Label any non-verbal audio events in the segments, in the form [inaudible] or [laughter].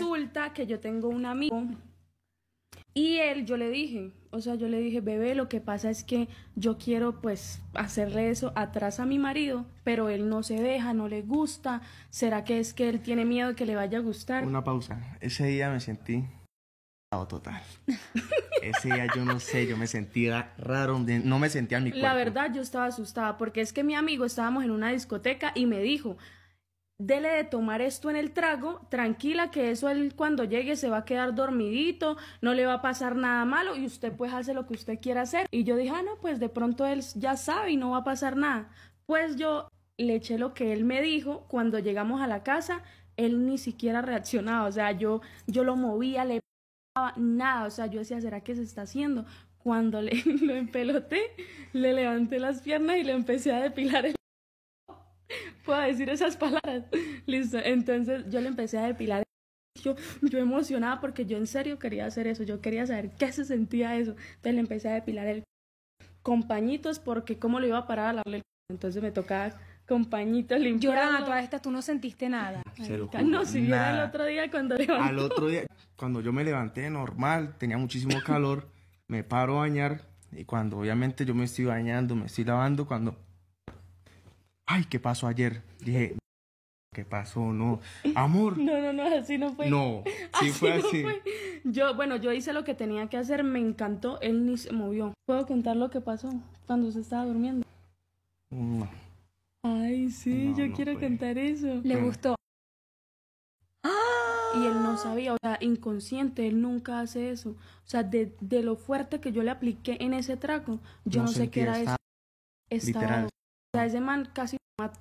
resulta que yo tengo un amigo y él, yo le dije, o sea, yo le dije, bebé, lo que pasa es que yo quiero pues hacerle eso atrás a mi marido, pero él no se deja, no le gusta. ¿Será que es que él tiene miedo de que le vaya a gustar? Una pausa. Ese día me sentí total. Ese día yo no sé, yo me sentía raro, no me sentía en mi La verdad yo estaba asustada porque es que mi amigo estábamos en una discoteca y me dijo, dele de tomar esto en el trago, tranquila que eso él cuando llegue se va a quedar dormidito, no le va a pasar nada malo y usted pues hace lo que usted quiera hacer. Y yo dije, ah, no, pues de pronto él ya sabe y no va a pasar nada. Pues yo le eché lo que él me dijo cuando llegamos a la casa, él ni siquiera reaccionaba, o sea, yo, yo lo movía, le nada, o sea, yo decía, ¿será que se está haciendo? Cuando le, [laughs] lo empeloté, le levanté las piernas y le empecé a depilar el pueda decir esas palabras. [laughs] Listo. Entonces yo le empecé a depilar. Yo, yo emocionada porque yo en serio quería hacer eso. Yo quería saber qué se sentía eso. Entonces le empecé a depilar el compañitos porque cómo le iba a parar a darle Entonces me tocaba compañitos limpiando. Llorando, toda esta tú no sentiste nada. no, si bien otro día cuando levanté. Al otro día, cuando yo me levanté normal, tenía muchísimo calor, me paro a bañar y cuando obviamente yo me estoy bañando, me estoy lavando, cuando ay, ¿qué pasó ayer? Dije, ¿qué pasó? No, amor. [laughs] No, no, no, así no fue. No, [laughs] así fue así. Yo, bueno, yo hice lo que tenía que hacer, me encantó, él ni se movió. ¿Puedo contar lo que pasó cuando se estaba durmiendo? Ay, sí, yo quiero contar eso. Le gustó. Y él no sabía, o sea, inconsciente, él nunca hace eso. O sea, de, de lo fuerte que yo le apliqué en ese traco, yo no, sé qué era eso. Estaba, o sea, ese man casi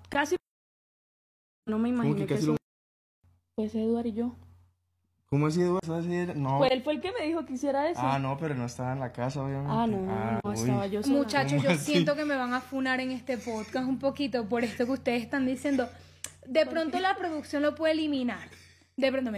Casi no me imagino que, pues Eduard y yo. ¿Cómo así, No. Pues él fue el que me dijo que hiciera eso. Ah, no, pero no estaba en la casa, obviamente. Ah, no, ah, no estaba yo Muchachos, yo siento que me van a funar en este podcast un poquito por esto que ustedes están diciendo. De pronto la producción lo puede eliminar. De pronto [laughs] no,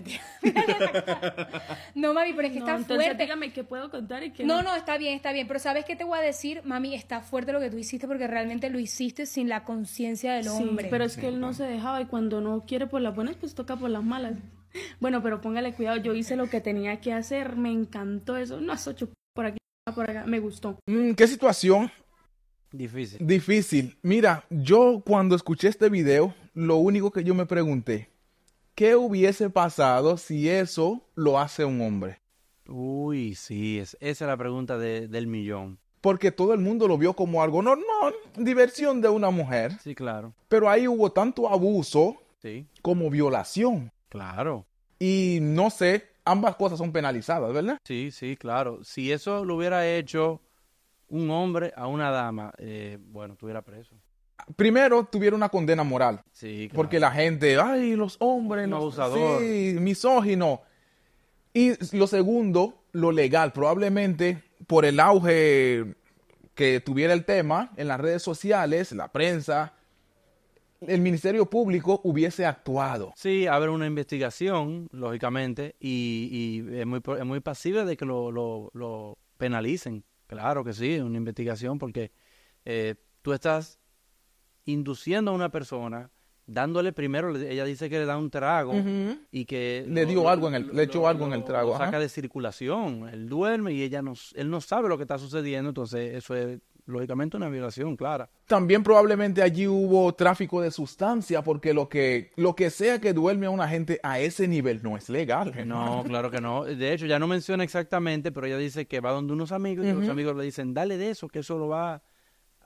mami, pero es que no, está entonces fuerte. Dígame qué puedo contar y qué no, no. está bien, está bien. Pero ¿sabes qué te voy a decir? Mami, está fuerte lo que tú hiciste porque realmente lo hiciste sin la conciencia del sí, hombre. Pero es que él no se dejaba y cuando no quiere por las buenas, pues toca por las malas. [laughs] Bueno, pero póngale cuidado, yo hice lo que tenía que hacer, me encantó eso. No, eso por aquí, por acá, me gustó. Mm, ¿Qué situación? Difícil. Difícil. Mira, yo cuando escuché este video, lo único que yo me pregunté ¿Qué hubiese pasado si eso lo hace un hombre? Uy, sí, es, esa es la pregunta del millón. Porque todo el mundo lo vio como algo normal, diversión de una mujer. Sí, claro. Pero ahí hubo tanto abuso sí. como violación. Claro. Y no sé, ambas cosas son penalizadas, ¿verdad? Sí, sí, claro. Si eso lo hubiera hecho un hombre a una dama, eh, bueno, estuviera preso primero tuviera una condena moral. Porque la gente, ay, los hombres, los, abusador. Sí, misógino. Y lo segundo, lo legal. Probablemente por el auge que tuviera el tema en las redes sociales, la prensa, el Ministerio Público hubiese actuado. Sí, haber una investigación, lógicamente, y, es, muy, es pasible de que lo, penalicen. Claro que sí, una investigación, porque eh, tú estás induciendo a una persona, dándole primero, ella dice que le da un trago y que... Le dio algo en el, le echó algo en el trago. saca de circulación, él duerme y ella no, él no sabe lo que está sucediendo, entonces eso es lógicamente una violación clara. También probablemente allí hubo tráfico de sustancia, porque lo que, lo que sea que duerme a una gente a ese nivel no es legal. ¿eh? No, claro que no. De hecho, ya no menciona exactamente, pero ella dice que va donde unos amigos y los amigos le dicen, dale de eso, que eso lo va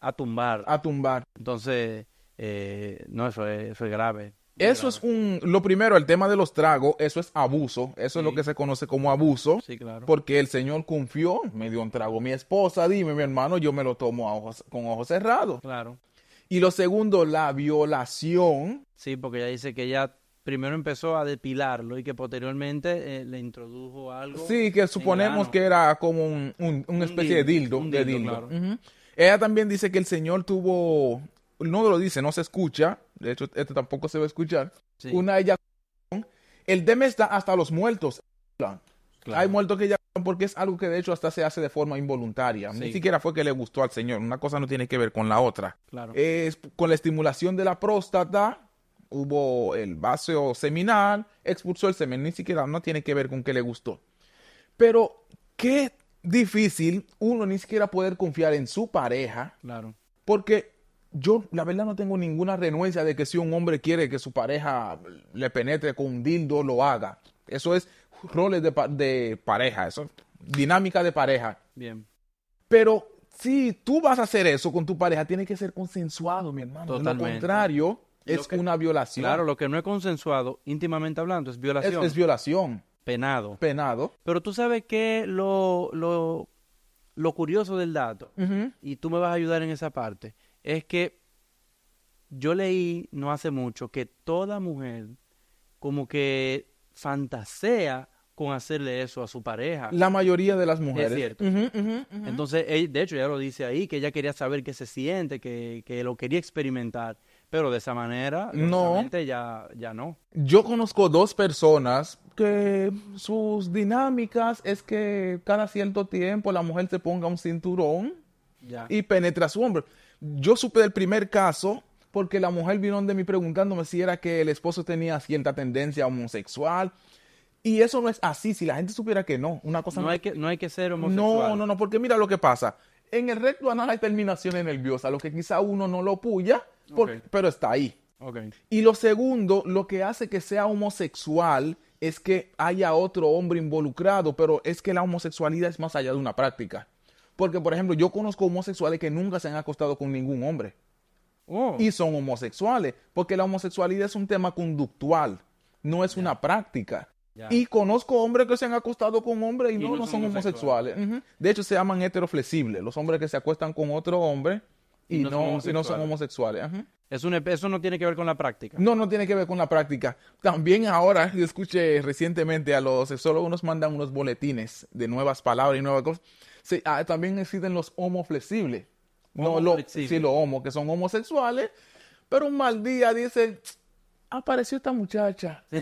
a tumbar. A tumbar. Entonces, eh, no, eso es, grave. Eso es un, lo primero, el tema de los tragos, eso es abuso, eso es lo que se conoce como abuso, sí, claro. porque el Señor confió, me dio un trago mi esposa, dime mi hermano, yo me lo tomo con ojos cerrados. Claro. Y lo segundo, la violación. Sí, porque ella dice que ella primero empezó a depilarlo y que posteriormente eh, le introdujo algo. Sí, que suponemos que era como un, un, una especie de dildo. Ella también dice que el Señor tuvo, no lo dice, no se escucha, de hecho, este tampoco se va a escuchar, una ella, El tema está hasta los muertos. Hay muertos que ya porque es algo que de hecho hasta se hace de forma involuntaria. Ni siquiera fue que le gustó al Señor. Una cosa no tiene que ver con la otra. con la estimulación de la próstata, hubo el vacío seminal, expulsó el semen, ni siquiera no tiene que ver con que le gustó. Pero, ¿qué difícil uno ni siquiera poder confiar en su pareja. Claro. Porque yo, la verdad, no tengo ninguna renuencia de que si un hombre quiere que su pareja le penetre con un dildo, lo haga. Eso es roles de, pareja, eso es dinámica de pareja. Bien. Pero si tú vas a hacer eso con tu pareja, tiene que ser consensuado, mi hermano. Totalmente. lo contrario, es una violación. Claro, lo que no es consensuado, íntimamente hablando, es violación. es violación penado. Penado. Pero tú sabes que lo, lo, curioso del dato, y tú me vas a ayudar en esa parte, es que yo leí no hace mucho que toda mujer como que fantasea con hacerle eso a su pareja. La mayoría de las mujeres. Es cierto. Entonces, de hecho, ella lo dice ahí, que ella quería saber qué se siente, que, que, lo quería experimentar. Pero de esa manera, no. Ya, ya no. Yo conozco dos personas que sus dinámicas es que cada cierto tiempo la mujer se ponga un cinturón y penetra a su hombre. Yo supe del primer caso porque la mujer vino de mí preguntándome si era que el esposo tenía cierta tendencia homosexual. Y eso no es así, si la gente supiera que no, una cosa no, hay que no hay que ser homosexual. No, no, no, porque mira lo que pasa en el recto anal hay terminaciones nerviosas, lo que quizá uno no lo puya, pero está ahí. Y lo segundo, lo que hace que sea homosexual es que haya otro hombre involucrado, pero es que la homosexualidad es más allá de una práctica. Porque, por ejemplo, yo conozco homosexuales que nunca se han acostado con ningún hombre. Oh. Y son homosexuales, porque la homosexualidad es un tema conductual, no es una práctica. Y conozco hombres que se han acostado con hombres y, no, son, homosexuales. De hecho, se llaman heteroflexibles, los hombres que se acuestan con otro hombre y, no, no, son homosexuales. eso, no tiene que ver con la práctica. No, no tiene que ver con la práctica. También ahora, yo [laughs] escuché recientemente a los sexólogos nos mandan unos boletines de nuevas palabras y nuevas cosas. Ah, también existen los homoflexibles. no, los sí, los homo, que son homosexuales, pero un mal día dicen, apareció esta muchacha. [laughs]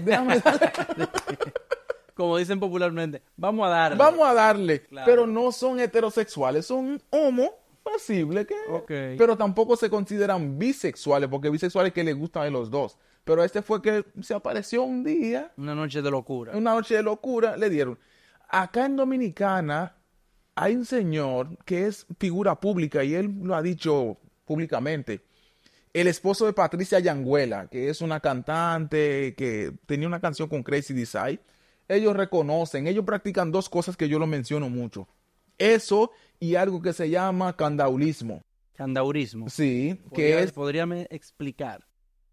Como dicen popularmente, vamos a darle. Vamos a darle. Pero no son heterosexuales, son homo posible que pero tampoco se consideran bisexuales porque bisexuales que les gustan a los dos pero este fue que se apareció un día una noche de locura una noche de locura le dieron acá en Dominicana hay un señor que es figura pública y él lo ha dicho públicamente el esposo de Patricia Yanguela, que es una cantante que tenía una canción con Crazy Design, ellos reconocen, ellos practican dos cosas que yo lo menciono mucho. Eso y algo que se llama candaulismo. Candaulismo. Sí, que explicar.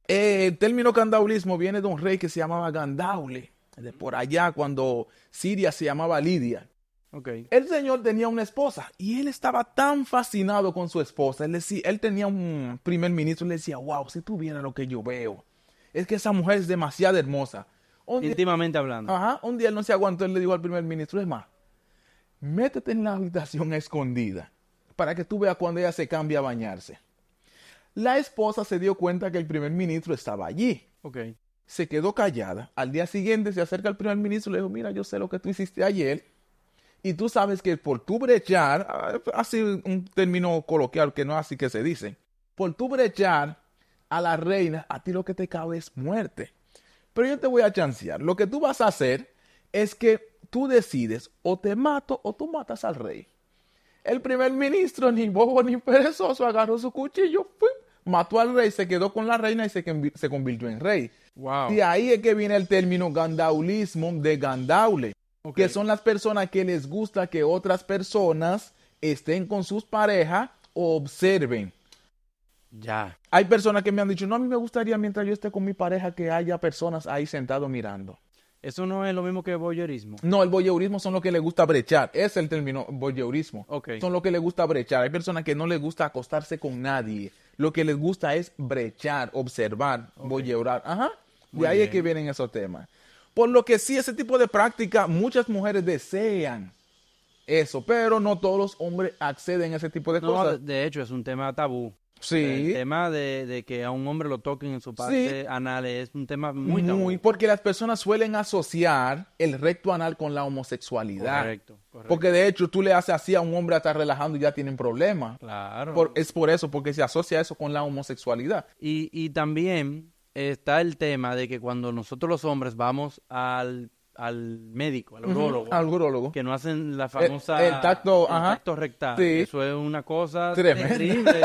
Eh, el término candaulismo viene de un rey que se llamaba Gandaule, de por allá cuando Siria se llamaba Lidia. El señor tenía una esposa y él estaba tan fascinado con su esposa. Él, él tenía un primer ministro le decía, wow, si tuviera lo que yo veo. Es que esa mujer es demasiado hermosa. Intimamente Íntimamente hablando. Ajá, un día él no se aguantó, él le dijo al primer ministro, es más, métete en la habitación escondida para que tú veas cuando ella se cambia a bañarse. La esposa se dio cuenta que el primer ministro estaba allí. Okay. Se quedó callada. Al día siguiente se acerca al primer ministro y le dijo, mira, yo sé lo que tú hiciste ayer y tú sabes que por tu brechar, ah, así un término coloquial que no así que se dice, por tu brechar a la reina, a ti lo que te cabe es muerte. Pero yo te voy a chancear. Lo que tú vas a hacer es que tú decides o te mato o tú matas al rey. El primer ministro, ni bobo ni perezoso, agarró su cuchillo, mató al rey, se quedó con la reina y se, convirtió en rey. Wow. ahí es que viene el término gandaulismo de gandaule. Que son las personas que les gusta que otras personas estén con sus parejas o observen. Ya. Hay personas que me han dicho, no, a mí me gustaría mientras yo esté con mi pareja que haya personas ahí sentado mirando. Eso no es lo mismo que voyeurismo. No, el voyeurismo son los que le gusta brechar. Es el término voyeurismo. Son los que le gusta brechar. Hay personas que no les gusta acostarse con nadie. Lo que les gusta es brechar, observar, voyeurar. Ajá. De ahí es que vienen esos temas. Por lo que sí, ese tipo de práctica, muchas mujeres desean eso, pero no todos los hombres acceden a ese tipo de cosas. De hecho, es un tema tabú. Sí. El tema de, que a un hombre lo toquen en su parte anal es un tema muy tabú. Muy, porque las personas suelen asociar el recto anal con la homosexualidad. Correcto, correcto. Porque de hecho tú le haces así a un hombre a estar relajando y ya tienen problemas. Claro. es por eso, porque se asocia eso con la homosexualidad. Y, y también está el tema de que cuando nosotros los hombres vamos al, médico, al urólogo, que no hacen la eh, famosa el, tacto, rectal, eso es una cosa terrible,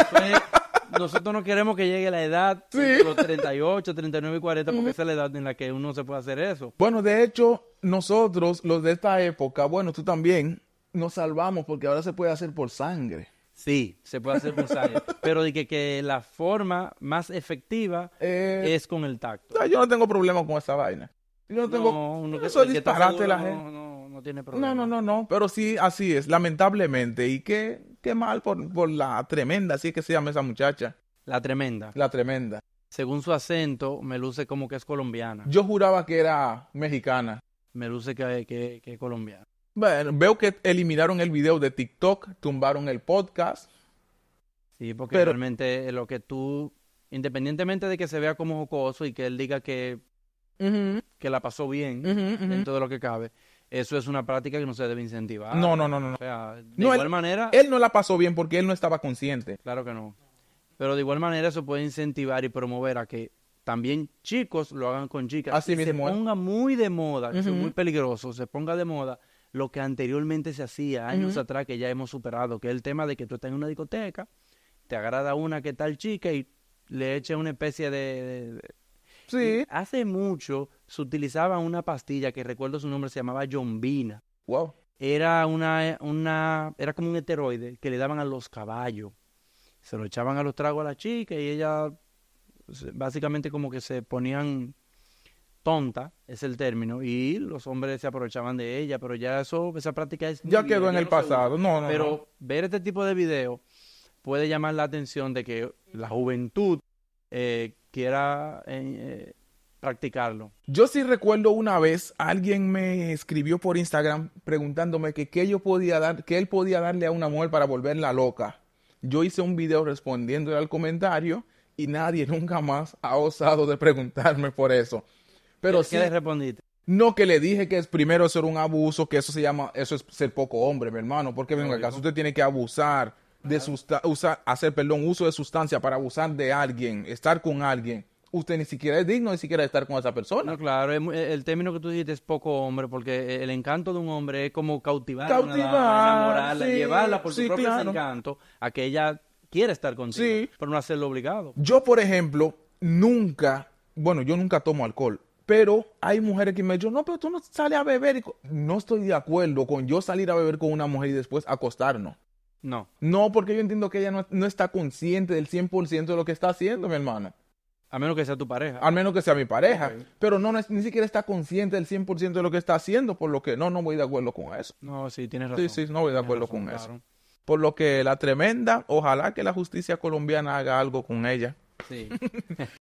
nosotros no queremos que llegue la edad de eh, los 38, 39 y 40 porque esa es la edad en la que uno se puede hacer eso. Bueno, de hecho, nosotros los de esta época, bueno, tú también nos salvamos porque ahora se puede hacer por sangre. Sí, se puede hacer musaya. [laughs] pero de que, la forma más efectiva eh, es con el tacto. yo no tengo problema con esa vaina. Yo no tengo. No, eso que, la gente. No, no, no tiene problema. No, no, no, Pero sí, así es, lamentablemente. Y qué, qué mal por, la tremenda, así es que se llama esa muchacha. La tremenda. La tremenda. Según su acento, me luce como que es colombiana. Yo juraba que era mexicana. Me luce que, que, que es colombiana. Bueno, veo que eliminaron el video de TikTok, tumbaron el podcast. Sí, porque realmente lo que tú, independientemente de que se vea como jocoso y que él diga que, que la pasó bien en todo dentro de lo que cabe, eso es una práctica que no se debe incentivar. No, no, no, no. O sea, de igual manera... Él no la pasó bien porque él no estaba consciente. Claro que no. Pero de igual manera eso puede incentivar y promover a que también chicos lo hagan con chicas. Así mismo. Se ponga muy de moda, es muy peligroso, se ponga de moda lo que anteriormente se hacía años atrás que ya hemos superado, que es el tema de que tú estás en una discoteca, te agrada una que tal chica y le eche una especie de... Sí. hace mucho se utilizaba una pastilla que recuerdo su nombre, se llamaba Jombina. Wow. Era una, una, era como un esteroide que le daban a los caballos. Se lo echaban a los tragos a la chica y ella básicamente como que se ponían tonta, es el término, y los hombres se aprovechaban de ella, pero ya eso, esa práctica es... Ya quedó en el pasado, no, no. Pero ver este tipo de video puede llamar la atención de que la juventud eh, quiera eh, eh, practicarlo. Yo sí recuerdo una vez, alguien me escribió por Instagram preguntándome que qué yo podía dar, que él podía darle a una mujer para volverla loca. Yo hice un video respondiéndole al comentario y nadie [laughs] nunca más ha osado de preguntarme por eso. Pero ¿Qué, le respondiste? No que le dije que es primero ser un abuso, que eso se llama, eso es ser poco hombre, mi hermano, porque venga, acaso usted tiene que abusar de usar, hacer, perdón, uso de sustancia para abusar de alguien, estar con alguien. Usted ni siquiera es digno ni siquiera de estar con esa persona. No, claro, eh, el, término que tú dijiste es poco hombre, porque eh, el encanto de un hombre es como cautivar, cautivar enamorarla, llevarla por su propio encanto a que ella quiere estar contigo, pero no hacerlo obligado. Yo, por ejemplo, nunca, bueno, yo nunca tomo alcohol, pero hay mujeres que me dicen, no, pero tú no sales a beber. No estoy de acuerdo con yo salir a beber con una mujer y después acostarnos. No. No, porque yo entiendo que ella no, no está consciente del 100% de lo que está haciendo, mi hermana. A menos que sea tu pareja. a menos que sea mi pareja. Pero no, ni siquiera está consciente del 100% de lo que está haciendo, por lo que no, no voy de acuerdo con eso. No, sí, tienes razón. Sí, sí, no voy de acuerdo con eso. Por lo que la tremenda, ojalá que la justicia colombiana haga algo con ella. Sí. [laughs]